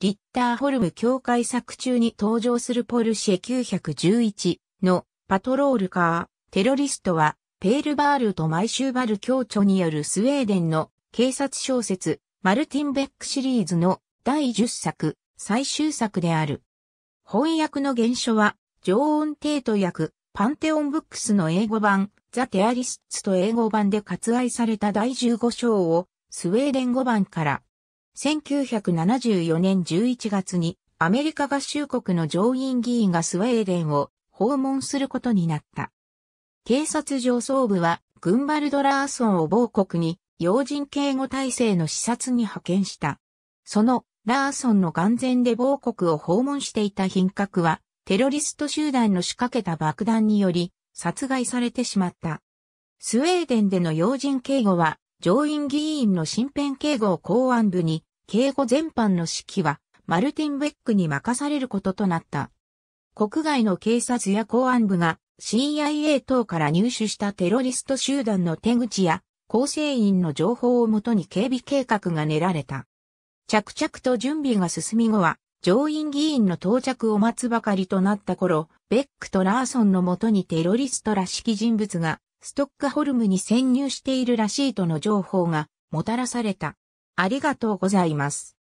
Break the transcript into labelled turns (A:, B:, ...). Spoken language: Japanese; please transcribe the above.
A: リッターホルム境界作中に登場するポルシェ911のパトロールカー、テロリストはペールバールとマイシューバル教著によるスウェーデンの警察小説マルティンベックシリーズの第10作最終作である。翻訳の原書はジョーン・テイト役パンテオン・ブックスの英語版ザ・テアリスツと英語版で割愛された第15章をスウェーデン語版から1974年11月にアメリカ合衆国の上院議員がスウェーデンを訪問することになった。警察上層部はグンバルド・ラーソンを某国に要人警護体制の視察に派遣した。そのラーソンの眼前で某国を訪問していた品格はテロリスト集団の仕掛けた爆弾により殺害されてしまった。スウェーデンでの要人警護は上院議員の身辺警護公安部に、警護全般の指揮は、マルティン・ベックに任されることとなった。国外の警察や公安部が CIA 等から入手したテロリスト集団の手口や構成員の情報をもとに警備計画が練られた。着々と準備が進み後は上院議員の到着を待つばかりとなった頃、ベックとラーソンのもとにテロリストらしき人物がストックホルムに潜入しているらしいとの情報がもたらされた。ありがとうございます。